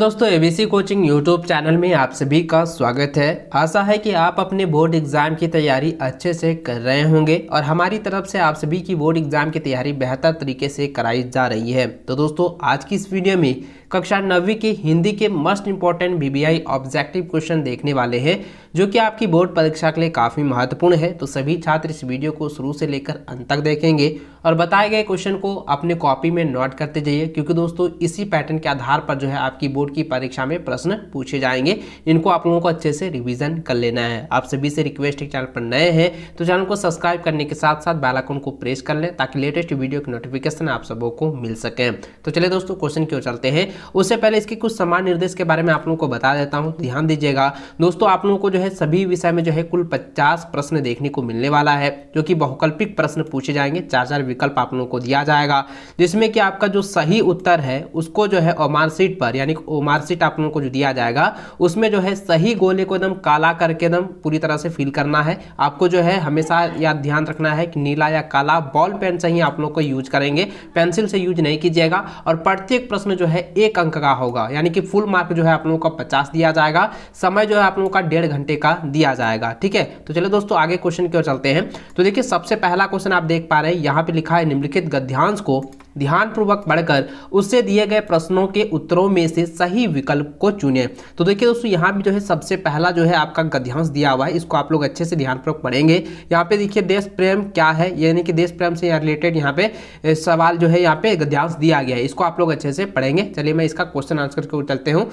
दोस्तों ABC coaching YouTube channel में आप सभी का स्वागत है आशा है कि आप अपने बोर्ड एग्जाम की तैयारी अच्छे से कर रहे होंगे और हमारी तरफ से आप सभी की बोर्ड एग्जाम की तैयारी बेहतर तरीके से कराई जा रही है तो दोस्तों आज की इस वीडियो में कक्षा नवी के हिंदी के most important BBI objective question देखने वाले हैं जो कि आपकी बोर्ड परीक्षा के लिए काफ़ी महत्वपूर्ण है तो सभी छात्र इस वीडियो को शुरू से लेकर अंत तक देखेंगे और बताए गए क्वेश्चन को अपने कॉपी में नोट करते जाइए क्योंकि दोस्तों इसी पैटर्न के आधार पर जो है आपकी बोर्ड बोर्ड की परीक्षा में प्रश्न पूछे जाएंगे इनको आप लोगों को अच्छे से रिवीजन कर लेना है आप सभी से रिक्वेस्ट है चैनल पर नए हैं तो चैनल को सब्सक्राइब करने के साथ साथ बेलाइकन को प्रेस कर लें ताकि लेटेस्ट वीडियो की नोटिफिकेशन आप सबों को मिल सके तो चलिए दोस्तों क्वेश्चन क्यों चलते हैं उससे पहले इसके कुछ समान निर्देश के बारे में आप लोगों को बता देता हूँ ध्यान दीजिएगा दोस्तों आप लोगों को जो है सभी विषय में जो है कुल पचास प्रश्न देखने को मिलने वाला है जो कि बहुकल्पिक प्रश्न पूछे जाएंगे चार चार विकल्प आप लोगों को दिया जाएगा जिसमें कि आपका जो सही उत्तर है उसको जो है सीट पर यानी मार्कशीट आप लोगों को जो दिया जाएगा उसमें जो है सही गोले को एकदम काला करके एकदम पूरी तरह से फिल करना है आपको जो है हमेशा याद ध्यान रखना है कि नीला या काला बॉल पेन से ही आप लोग को यूज करेंगे पेंसिल से यूज नहीं कीजिएगा और प्रत्येक प्रश्न जो है एक अंक का होगा यानी कि फुल मार्क जो है आप लोगों का पचास दिया जाएगा समय जो है आप लोगों का डेढ़ घंटे का दिया जाएगा ठीक है तो चलिए दोस्तों आगे क्वेश्चन की ओर चलते हैं तो देखिए सबसे पहला क्वेश्चन आप देख पा रहे हैं यहाँ पे लिखा है निम्नलिखित गद्यांश को ध्यानपूर्वक पढ़कर उससे दिए गए प्रश्नों के उत्तरों में से सही विकल्प को चुनें तो देखिए दोस्तों यहाँ भी जो है सबसे पहला जो है आपका गद्यांश दिया हुआ है इसको आप लोग अच्छे से ध्यानपूर्वक पढ़ेंगे यहाँ पे देखिए देश प्रेम क्या है यानी कि देश प्रेम से यहाँ रिलेटेड यहाँ पे सवाल जो है यहाँ पे गद्यांश दिया गया है इसको आप लोग अच्छे से पढ़ेंगे चलिए मैं इसका क्वेश्चन आंसर के चलते हूँ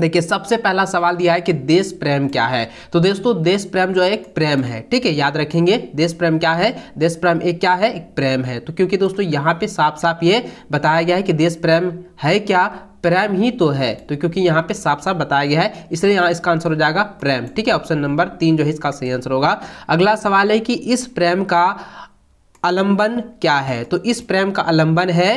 देखिए सबसे पहला सवाल दिया है कि देश प्रेम क्या है तो दोस्तों देश प्रेम जो है एक प्रेम है ठीक है याद रखेंगे देश प्रेम क्या है देश प्रेम एक क्या है एक प्रेम है तो क्योंकि दोस्तों यहाँ पे साफ साफ ये बताया गया है कि देश प्रेम है क्या प्रेम ही तो है तो क्योंकि यहाँ पे साफ साफ बताया गया है इसलिए यहाँ इसका आंसर हो जाएगा प्रेम ठीक है ऑप्शन नंबर तीन जो है इसका सही आंसर होगा अगला सवाल है कि इस प्रेम का अलंबन क्या है तो इस प्रेम का अलंबन है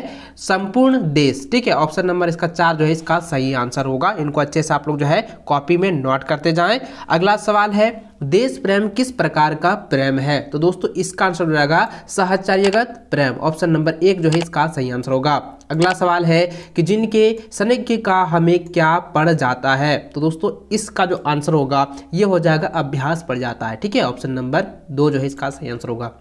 संपूर्ण देश ठीक है ऑप्शन नंबर इसका चार जो है इसका सही आंसर होगा इनको अच्छे से आप लोग जो है कॉपी में नोट करते जाएं अगला सवाल है देश प्रेम किस प्रकार का प्रेम है तो दोस्तों इसका आंसर हो जाएगा सहचर्यगत प्रेम ऑप्शन नंबर एक जो है इसका सही आंसर होगा अगला सवाल है कि जिनके सनिज्ञ का हमें क्या पड़ जाता है तो दोस्तों इसका जो आंसर होगा ये हो जाएगा अभ्यास पड़ जाता है ठीक है ऑप्शन नंबर दो जो है इसका सही आंसर होगा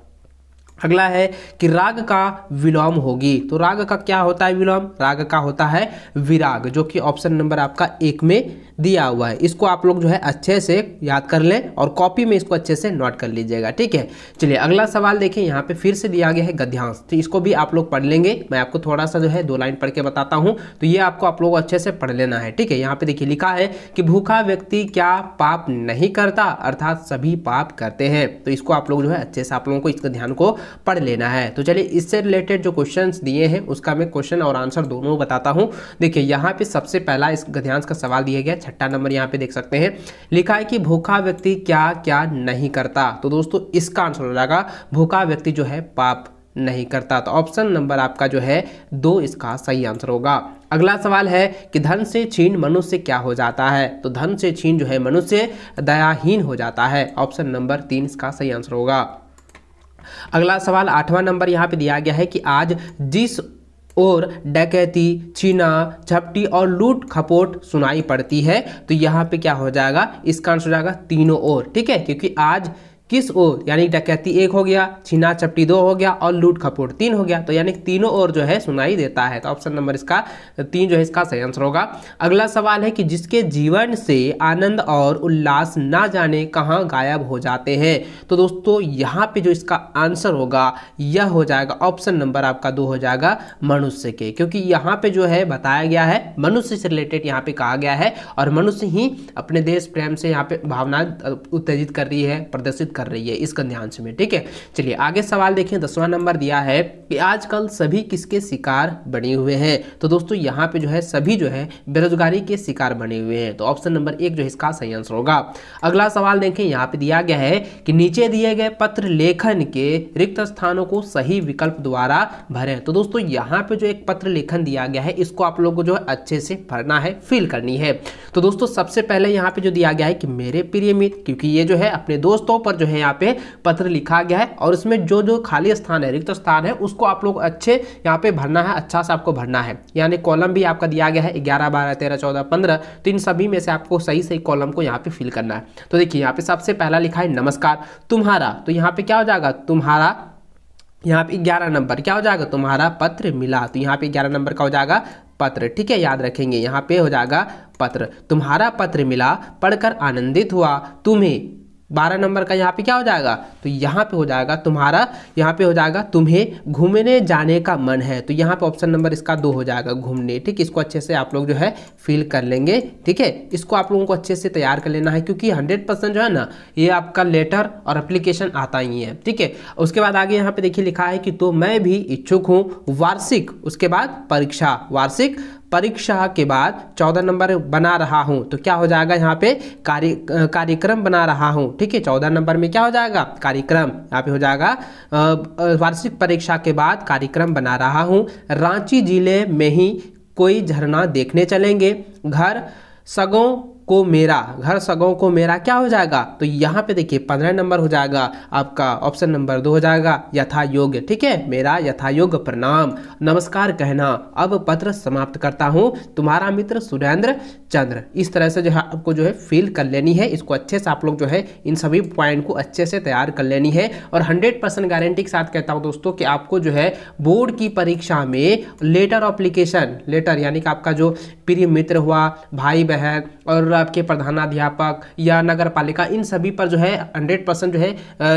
अगला है कि राग का विलोम होगी तो राग का क्या होता है विलोम राग का होता है विराग जो कि ऑप्शन नंबर आपका एक में दिया हुआ है इसको आप लोग जो है अच्छे से याद कर लें और कॉपी में इसको अच्छे से नोट कर लीजिएगा ठीक है चलिए अगला सवाल देखिए यहाँ पे फिर से दिया गया है गद्यांश तो इसको भी आप लोग पढ़ लेंगे मैं आपको थोड़ा सा जो है दो लाइन पढ़ के बताता हूँ तो ये आपको आप लोग अच्छे से पढ़ लेना है ठीक है यहाँ पे देखिए लिखा है कि भूखा व्यक्ति क्या पाप नहीं करता अर्थात सभी पाप करते हैं तो इसको आप लोग जो है अच्छे से आप लोगों को इसका ध्यान को पढ़ लेना है तो चलिए इससे रिलेटेड जो क्वेश्चन दिए हैं उसका मैं क्वेश्चन और आंसर दोनों बताता हूँ देखिए यहाँ पे सबसे पहला इस गध्यांश का सवाल दिया गया छठा नंबर यहाँ पे देख सकते हैं लिखा है कि भूखा व्यक्ति क्या क्या नहीं करता तो दोस्तों इसका आंसर हो जाएगा भूखा व्यक्ति जो है पाप नहीं करता तो ऑप्शन नंबर आपका जो है दो इसका सही आंसर होगा अगला सवाल है कि धन से छीन मनुष्य क्या हो जाता है तो धन से छीन जो है मनुष्य दयाहीन हो जाता है ऑप्शन नंबर तीन इसका सही आंसर होगा अगला सवाल आठवां नंबर यहाँ पे दिया गया है कि आज जिस और डकैती छीना झपटी और लूट खपोट सुनाई पड़ती है तो यहाँ पे क्या हो जाएगा इसका आंसर हो जाएगा तीनों ओर ठीक है क्योंकि आज किस ओर यानी डकैती एक हो गया छीना चपटी दो हो गया और लूट खपोट तीन हो गया तो यानी तीनों ओर जो है सुनाई देता है तो ऑप्शन नंबर इसका तीन जो है इसका सही आंसर होगा अगला सवाल है कि जिसके जीवन से आनंद और उल्लास ना जाने कहाँ गायब हो जाते हैं तो दोस्तों यहाँ पे जो इसका आंसर होगा यह हो जाएगा ऑप्शन नंबर आपका दो हो जाएगा मनुष्य के क्योंकि यहाँ पे जो है बताया गया है मनुष्य से रिलेटेड यहाँ पे कहा गया है और मनुष्य ही अपने देश प्रेम से यहाँ पर भावना उत्तेजित कर रही है प्रदर्शित कर रही है इस ध्यान में ठीक है चलिए आगे सवाल देखें दसवां नंबर दिया है कि आजकल सभी किसके शिकार बने हुए हैं तो दोस्तों यहाँ पे जो है सभी जो है बेरोजगारी के शिकार बने हुए हैं तो ऑप्शन नंबर एक जो इसका सही आंसर होगा अगला सवाल देखें यहाँ पे दिया गया है कि नीचे दिए गए पत्र लेखन के रिक्त स्थानों को सही विकल्प द्वारा भरें तो दोस्तों यहाँ पे जो एक पत्र लेखन दिया गया है इसको आप लोग को जो है अच्छे से भरना है फिल करनी है तो दोस्तों सबसे पहले यहाँ पे जो दिया गया है कि मेरे प्रिय मित्र क्योंकि ये जो है अपने दोस्तों पर जो है यहाँ पे पत्र लिखा गया है और उसमें जो जो खाली स्थान है रिक्त स्थान है उसको आप लोग अच्छे यहाँ पे भरना है अच्छा से आपको भरना है यानी कॉलम भी आपका दिया गया है ग्यारह बारह तेरह चौदह पंद्रह तो इन सभी में से आपको सही सही कॉलम को यहाँ पे फिल करना है तो देखिए यहाँ पे सबसे पहला लिखा है नमस्कार तुम्हारा तो यहाँ पे क्या हो जाएगा तुम्हारा यहाँ पे ग्यारह नंबर क्या हो जाएगा तुम्हारा पत्र मिला तो यहाँ पे ग्यारह नंबर का हो जाएगा पत्र ठीक है याद रखेंगे यहाँ पे हो जाएगा पत्र तुम्हारा पत्र मिला पढ़कर आनंदित हुआ तुम्हें बारह नंबर का यहाँ पे क्या हो जाएगा तो यहाँ पे हो जाएगा तुम्हारा यहाँ पे हो जाएगा तुम्हें घूमने जाने का मन है तो यहाँ पे ऑप्शन नंबर इसका दो हो जाएगा घूमने ठीक इसको अच्छे से आप लोग जो है फिल कर लेंगे ठीक है इसको आप लोगों को अच्छे से तैयार कर लेना है क्योंकि हंड्रेड परसेंट जो है ना ये आपका लेटर और अप्लीकेशन आता ही है ठीक है उसके बाद आगे यहाँ पे देखिए लिखा है कि तो मैं भी इच्छुक हूँ वार्षिक उसके बाद परीक्षा वार्षिक परीक्षा के बाद चौदह नंबर बना रहा हूँ तो क्या हो जाएगा यहाँ पे कार्य कार्यक्रम बना रहा हूँ ठीक है चौदह नंबर में क्या हो जाएगा कार्यक्रम यहाँ पे हो जाएगा वार्षिक परीक्षा के बाद कार्यक्रम बना रहा हूँ रांची जिले में ही कोई झरना देखने चलेंगे घर सगों को मेरा घर सगों को मेरा क्या हो जाएगा तो यहाँ पे देखिए पंद्रह नंबर हो जाएगा आपका ऑप्शन नंबर दो हो जाएगा यथा योग्य ठीक है मेरा यथा योग्य प्रणाम नमस्कार कहना अब पत्र समाप्त करता हूँ तुम्हारा मित्र सुरेंद्र चंद्र इस तरह से जो है आपको जो है फिल कर लेनी है इसको अच्छे से आप लोग जो है इन सभी पॉइंट को अच्छे से तैयार कर लेनी है और हंड्रेड परसेंट गारंटी के साथ कहता हूँ दोस्तों कि आपको जो है बोर्ड की परीक्षा में लेटर ऑप्लीकेशन लेटर यानी कि आपका जो प्रिय मित्र हुआ भाई बहन और आपके प्रधानाध्यापक या नगर पालिका इन सभी पर जो है हंड्रेड परसेंट जो है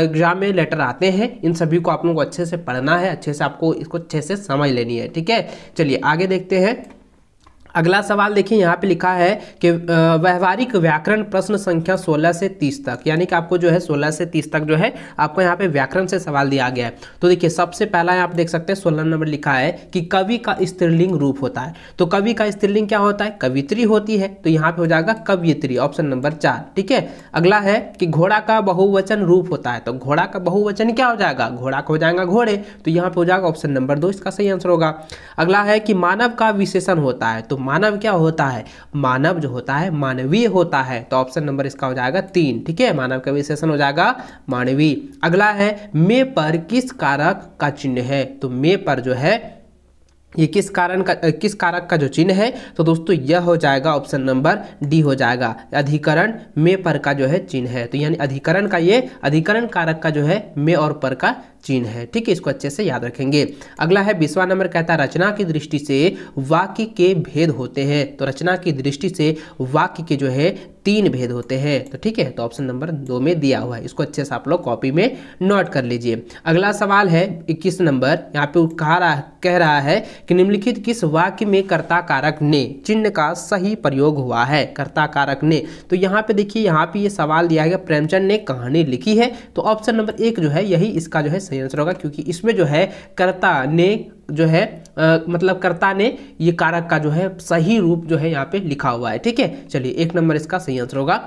एग्जाम में लेटर आते हैं इन सभी को आप लोग अच्छे से पढ़ना है अच्छे से आपको इसको अच्छे से समझ लेनी है ठीक है चलिए आगे देखते हैं अगला सवाल देखिए यहाँ पे लिखा है कि व्यवहारिक व्याकरण प्रश्न संख्या 16 से 30 तक यानी कि आपको जो है 16 से 30 तक जो है आपको यहाँ पे व्याकरण से सवाल दिया गया है तो देखिए सबसे पहला आप देख सकते हैं 16 नंबर लिखा है कि कवि का स्त्रीलिंग रूप होता है तो कवि का स्त्रीलिंग क्या होता है कवित्री होती है तो यहाँ पे हो जाएगा कवियत्री ऑप्शन नंबर चार ठीक है अगला है कि घोड़ा का बहुवचन रूप होता है तो घोड़ा का बहुवचन क्या हो जाएगा घोड़ा का हो जाएगा घोड़े तो यहाँ पे हो जाएगा ऑप्शन नंबर दो इसका सही आंसर होगा अगला है कि मानव का विशेषण होता है तो मानव क्या होता है मानव जो होता है मानवीय होता है तो ऑप्शन नंबर इसका हो जाएगा तीन ठीक है मानव का विशेषण हो जाएगा मानवीय अगला है मे पर किस कारक का चिन्ह है तो मे पर जो है ये किस कारण का किस कारक का जो चिन्ह है तो दोस्तों यह हो जाएगा ऑप्शन नंबर डी हो जाएगा अधिकरण में पर का जो है चिन्ह है तो यानी अधिकरण का ये अधिकरण कारक का जो है में और पर का चीन है ठीक है इसको अच्छे से याद रखेंगे अगला है बीसवा नंबर कहता है रचना की दृष्टि से वाक्य के भेद होते हैं तो रचना की दृष्टि से वाक्य के जो है तीन भेद होते हैं तो ठीक है तो ऑप्शन नंबर दो में दिया हुआ है इसको अच्छे से आप लोग कॉपी में नोट कर लीजिए अगला सवाल है इक्कीस नंबर यहाँ पे कहा रहा कह रहा है कि निम्नलिखित किस वाक्य में कर्ता कारक ने चिन्ह का सही प्रयोग हुआ है कर्ता कारक ने तो यहाँ पे देखिए यहाँ पे ये यह सवाल दिया गया प्रेमचंद ने कहानी लिखी है तो ऑप्शन नंबर एक जो है यही इसका जो है सही आंसर होगा क्योंकि इसमें जो है कर्ता ने जो है आ, मतलब कर्ता ने ये कारक का जो है सही रूप जो है यहाँ पे लिखा हुआ है ठीक है चलिए एक नंबर इसका सही आंसर होगा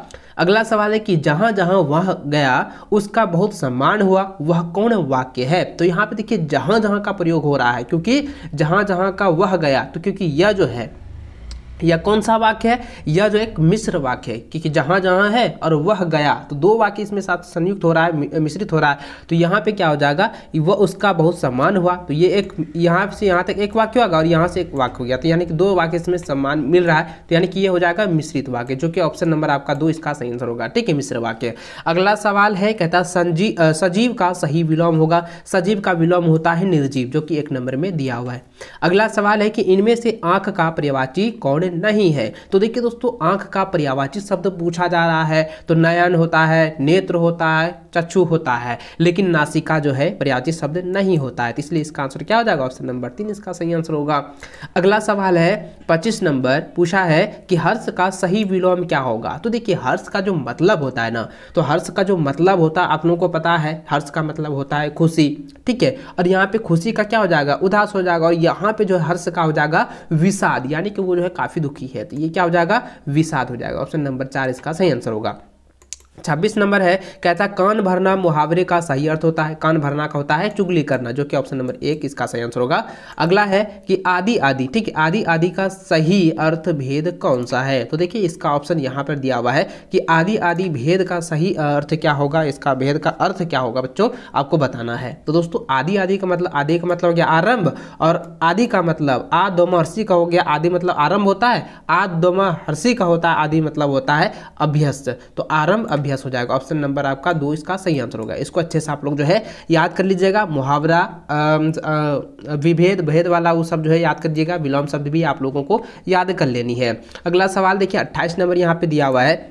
अगला सवाल है कि जहाँ जहाँ वह गया उसका बहुत सम्मान हुआ वह कौन वाक्य है तो यहाँ पे देखिए जहाँ जहाँ का प्रयोग हो रहा है क्योंकि जहाँ जहाँ का वह गया तो क्योंकि यह जो है यह कौन सा वाक्य है यह जो एक मिश्र वाक्य है क्योंकि जहाँ जहाँ है और वह गया तो दो वाक्य इसमें साथ संयुक्त हो रहा है मिश्रित हो रहा है तो यहाँ पे क्या हो जाएगा वह उसका बहुत सम्मान हुआ तो ये एक यहाँ से यहाँ तक एक वाक्य होगा और यहाँ से एक वाक्य हो गया तो यानी कि दो वाक्य इसमें सम्मान मिल रहा है तो यानी कि ये हो जाएगा मिश्रित वाक्य जो कि ऑप्शन नंबर आपका दो इसका सही आंसर होगा ठीक है मिश्र वाक्य अगला सवाल है कहता है सजीव का सही विलोम होगा सजीव का विलोम होता है निर्जीव जो कि एक नंबर में दिया हुआ है अगला सवाल है कि इनमें से आँख का प्रवाची कौन नहीं है तो देखिए दोस्तों आंख का पर्यावाचित शब्द पूछा जा रहा है तो नयन होता है नेत्र होता है चक्षु होता है लेकिन नासिका जो है पर्यावाचित शब्द नहीं होता है तो इसलिए इसका आंसर क्या हो जाएगा ऑप्शन नंबर तीन इसका सही आंसर होगा अगला सवाल है पच्चीस नंबर पूछा है कि हर्ष का सही विलोम क्या होगा तो देखिए हर्ष का जो मतलब होता है ना तो हर्ष का जो मतलब होता है आप लोगों को पता है हर्ष का मतलब होता है खुशी ठीक है और यहाँ पे खुशी का क्या हो जाएगा उदास हो जाएगा और यहाँ पे जो हर्ष का हो जाएगा विषाद यानी कि वो जो है काफ़ी काफ़ी दुखी है तो ये क्या हो जाएगा विषाद हो जाएगा ऑप्शन नंबर चार इसका सही आंसर होगा छब्बीस नंबर है कहता है कान भरना मुहावरे का सही अर्थ होता है कान भरना का होता है चुगली करना जो कि ऑप्शन नंबर एक इसका सही आंसर होगा अगला है कि आदि आदि ठीक है आदि आदि का सही अर्थ भेद कौन सा है तो देखिए इसका ऑप्शन यहां पर दिया हुआ है कि आदि आदि भेद का सही अर्थ क्या होगा इसका भेद का अर्थ क्या होगा बच्चों आपको बताना है तो दोस्तों आदि आदि का मतलब आदि का मतलब हो गया आरंभ और आदि का मतलब हर्षि का हो गया आदि मतलब आरंभ होता है आदोमहर्षि का होता है आदि मतलब होता है अभ्यस्त तो आरंभ अभ्यास हो जाएगा ऑप्शन नंबर आपका दो इसका सही आंसर होगा इसको अच्छे से आप लोग जो है याद कर लीजिएगा मुहावरा विभेद भेद वाला वो सब जो है याद कर लीजिएगा विलोम शब्द भी आप लोगों को याद कर लेनी है अगला सवाल देखिए अट्ठाईस नंबर यहाँ पर दिया हुआ है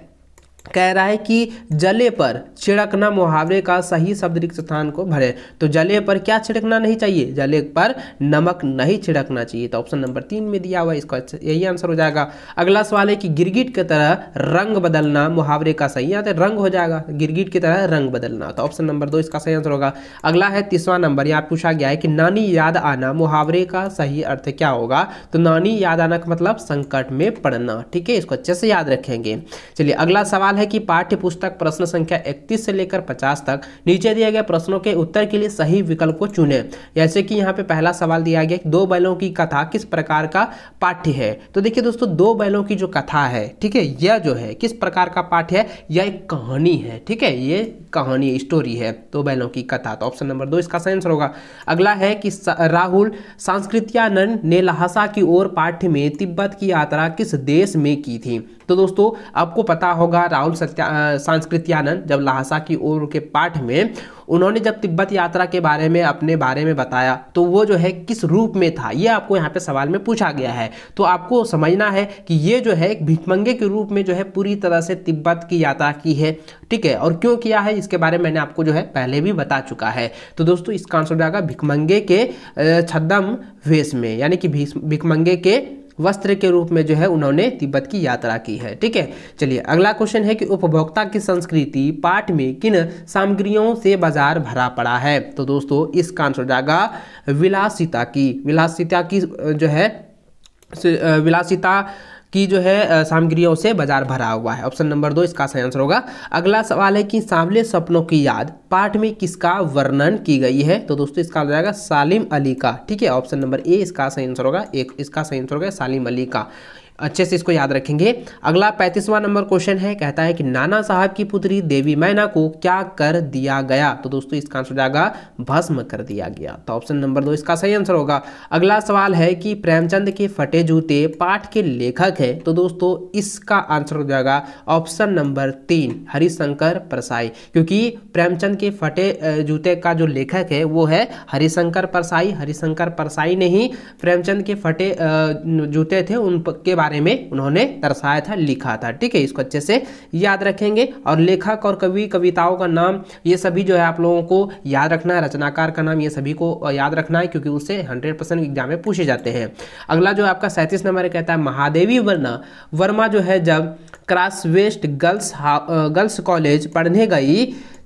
कह रहा है कि जले पर छिड़कना मुहावरे का सही शब्द रिक्त स्थान को भरे तो जले पर क्या छिड़कना नहीं चाहिए जले पर नमक नहीं छिड़कना चाहिए तो ऑप्शन नंबर तीन में दिया हुआ इसका यही आंसर हो जाएगा अगला सवाल है कि गिरगिट की तरह रंग बदलना मुहावरे का सही आंसर तो रंग हो जाएगा गिरगिट की तरह रंग बदलना तो ऑप्शन नंबर दो इसका सही आंसर होगा अगला है तीसवा नंबर यहाँ पूछा गया है कि नानी याद आना मुहावरे का सही अर्थ क्या होगा तो नानी याद आना का मतलब संकट में पड़ना ठीक है इसको अच्छे से याद रखेंगे चलिए अगला सवाल सवाल है कि पाठ्य पुस्तक प्रश्न संख्या 31 से लेकर 50 तक नीचे दिए गए प्रश्नों के उत्तर के लिए सही विकल्प को चुने जैसे कि यहाँ पे पहला सवाल दिया गया दो बैलों की कथा किस प्रकार का पाठ्य है तो देखिए दोस्तों दो बैलों की जो कथा है ठीक है यह जो है किस प्रकार का पाठ्य है यह एक कहानी है ठीक है ये कहानी स्टोरी है दो बैलों की कथा तो ऑप्शन नंबर दो इसका आंसर होगा अगला है कि राहुल सांस्कृत्यानंद ने लहासा की ओर पाठ्य में तिब्बत की यात्रा किस देश में की थी तो दोस्तों आपको पता होगा राहुल सत्या सांस्कृत्यानंद जब लहासा की ओर के पाठ में उन्होंने जब तिब्बत यात्रा के बारे में अपने बारे में बताया तो वो जो है किस रूप में था ये आपको यहाँ पे सवाल में पूछा गया है तो आपको समझना है कि ये जो है एक भिकमंगे के रूप में जो है पूरी तरह से तिब्बत की यात्रा की है ठीक है और क्यों किया है इसके बारे में मैंने आपको जो है पहले भी बता चुका है तो दोस्तों इसका आंसर जाएगा भिकमंगे के छदम वेश में यानी कि भिकमंगे के वस्त्र के रूप में जो है उन्होंने तिब्बत की यात्रा की है ठीक है चलिए अगला क्वेश्चन है कि उपभोक्ता की संस्कृति पाठ में किन सामग्रियों से बाजार भरा पड़ा है तो दोस्तों इसका आंसर जाएगा विलासिता की विलासिता की जो है विलासिता की जो है सामग्रियों से बाजार भरा हुआ है ऑप्शन नंबर दो इसका सही आंसर होगा अगला सवाल है कि सांवले सपनों की याद पाठ में किसका वर्णन की गई है तो दोस्तों इसका हो जाएगा सालिम अली का ठीक है ऑप्शन नंबर ए इसका सही आंसर होगा एक इसका सही आंसर होगा सालिम अली का अच्छे से इसको याद रखेंगे अगला पैंतीसवां नंबर क्वेश्चन है कहता है कि नाना साहब की पुत्री देवी मैना को क्या कर दिया गया तो दोस्तों इसका आंसर जाएगा भस्म कर दिया गया तो ऑप्शन नंबर दो इसका सही आंसर होगा अगला सवाल है कि प्रेमचंद के फटे जूते पाठ के लेखक है तो दोस्तों इसका आंसर हो जाएगा ऑप्शन नंबर तीन हरिशंकर परसाई क्योंकि प्रेमचंद के फटे जूते का जो लेखक है वो है हरिशंकर परसाई हरिशंकर परसाई ने ही प्रेमचंद के फटे जूते थे उन के बारे बारे में उन्होंने दर्शाया था लिखा था ठीक है इसको अच्छे से याद रखेंगे और लेखक और कवि कविताओं का नाम ये सभी जो है आप लोगों को याद रखना है रचनाकार का नाम ये सभी को याद रखना है क्योंकि उससे हंड्रेड परसेंट एग्जाम में पूछे जाते हैं अगला जो आपका सैंतीस नंबर कहता है महादेवी वर्मा वर्मा जो है जब Crosthwaite girls girls college पढ़ने गई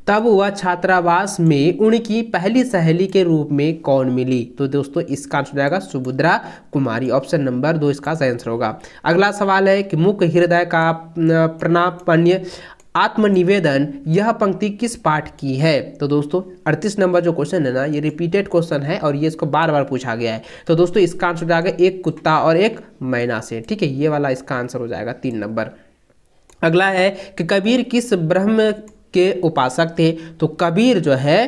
तब वह छात्रावास में उनकी पहली सहेली के रूप में कौन मिली तो दोस्तों इसका आंसर जाएगा सुभद्रा कुमारी ऑप्शन नंबर दो इसका आंसर होगा अगला सवाल है कि मुख्य हृदय का प्रणापण्य आत्मनिवेदन यह पंक्ति किस पाठ की है तो दोस्तों अड़तीस नंबर जो क्वेश्चन है ना ये रिपीटेड क्वेश्चन है और ये इसको बार बार पूछा गया है तो दोस्तों इसका आंसर जाएगा एक कुत्ता और एक मैना से ठीक है ये वाला इसका आंसर हो जाएगा तीन नंबर अगला है कि कबीर किस ब्रह्म के उपासक थे तो कबीर जो है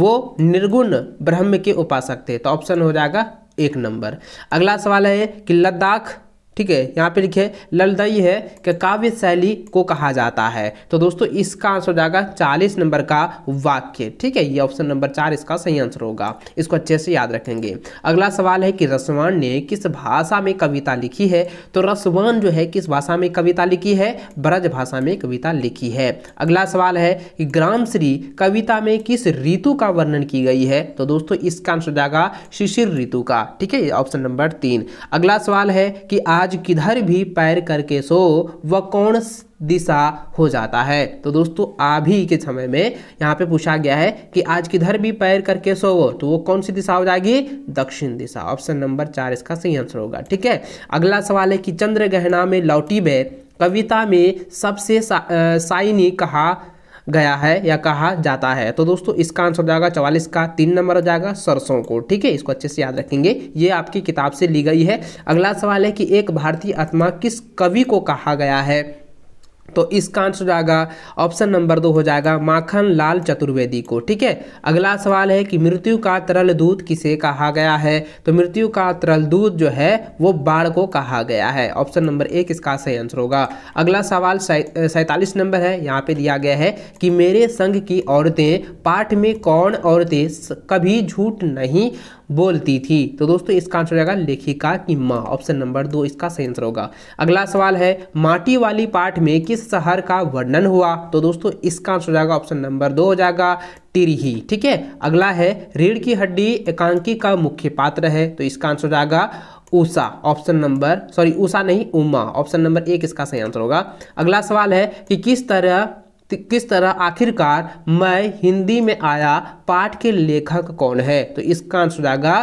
वो निर्गुण ब्रह्म के उपासक थे तो ऑप्शन हो जाएगा एक नंबर अगला सवाल है कि लद्दाख ठीक है यहाँ पे लिखे ललदई है कि काव्य शैली को कहा जाता है तो दोस्तों इसका आंसर हो जाएगा चालीस नंबर का वाक्य ठीक है ये ऑप्शन नंबर चार इसका सही आंसर होगा इसको अच्छे से याद रखेंगे अगला सवाल है कि रसवान ने किस भाषा में कविता लिखी है तो रसवान जो है किस भाषा में कविता लिखी है ब्रज भाषा में कविता लिखी है अगला सवाल है कि ग्राम श्री कविता में किस ऋतु का वर्णन की गई है तो दोस्तों इसका आंसर हो जाएगा शिशिर ऋतु का ठीक है ऑप्शन नंबर तीन अगला सवाल है कि आज आज किधर भी पैर करके सो वह कौन दिशा हो जाता है तो दोस्तों अभी के समय में यहाँ पे पूछा गया है कि आज किधर भी पैर करके वो तो वो कौन सी दिशा हो जाएगी दक्षिण दिशा ऑप्शन नंबर चार इसका सही आंसर होगा ठीक है अगला सवाल है कि चंद्र गहना में लौटी बे कविता में सबसे सा, आ, साइनी कहा गया है या कहा जाता है तो दोस्तों इसका आंसर हो जाएगा चवालीस का तीन नंबर हो जाएगा सरसों को ठीक है इसको अच्छे से याद रखेंगे ये आपकी किताब से ली गई है अगला सवाल है कि एक भारतीय आत्मा किस कवि को कहा गया है तो इसका आंसर जाएगा ऑप्शन नंबर दो हो जाएगा माखन लाल चतुर्वेदी को ठीक है अगला सवाल है कि मृत्यु का तरल दूध किसे कहा गया है तो मृत्यु का तरल दूध जो है वो बाढ़ को कहा गया है ऑप्शन नंबर एक इसका सही आंसर होगा अगला सवाल सैतालीस नंबर है यहाँ पे दिया गया है कि मेरे संघ की औरतें पाठ में कौन औरतें कभी झूठ नहीं बोलती थी तो दोस्तों इसका आंसर हो जाएगा लेखिका की माँ ऑप्शन नंबर दो इसका सही आंसर होगा अगला सवाल है माटी वाली पाठ में किस शहर का वर्णन हुआ तो दोस्तों इसका आंसर हो जाएगा ऑप्शन नंबर दो हो जाएगा टिरी ठीक है अगला है रीढ़ की हड्डी एकांकी का मुख्य पात्र है तो इसका आंसर हो जाएगा Usha option number sorry Usha नहीं उमा ऑप्शन नंबर एक इसका सही आंसर होगा अगला सवाल है कि किस तरह किस तरह आखिरकार मैं हिंदी में आया पाठ के लेखक कौन है तो इसका आंसर आएगा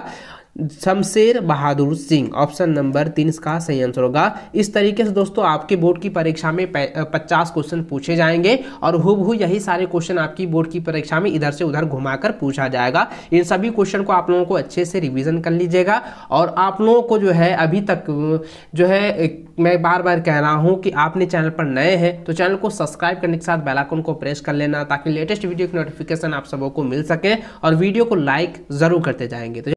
शमशेर बहादुर सिंह ऑप्शन नंबर तीन इसका सही आंसर होगा इस तरीके से दोस्तों आपके बोर्ड की परीक्षा में पचास क्वेश्चन पूछे जाएंगे और हु यही सारे क्वेश्चन आपकी बोर्ड की परीक्षा में इधर से उधर घुमाकर पूछा जाएगा इन सभी क्वेश्चन को आप लोगों को अच्छे से रिविजन कर लीजिएगा और आप लोगों को जो है अभी तक जो है मैं बार बार कह रहा हूँ कि आपने चैनल पर नए हैं तो चैनल को सब्सक्राइब करने के साथ बेलाकोन को प्रेस कर लेना ताकि लेटेस्ट वीडियो की नोटिफिकेशन आप सबों को मिल सके और वीडियो को लाइक ज़रूर करते जाएंगे तो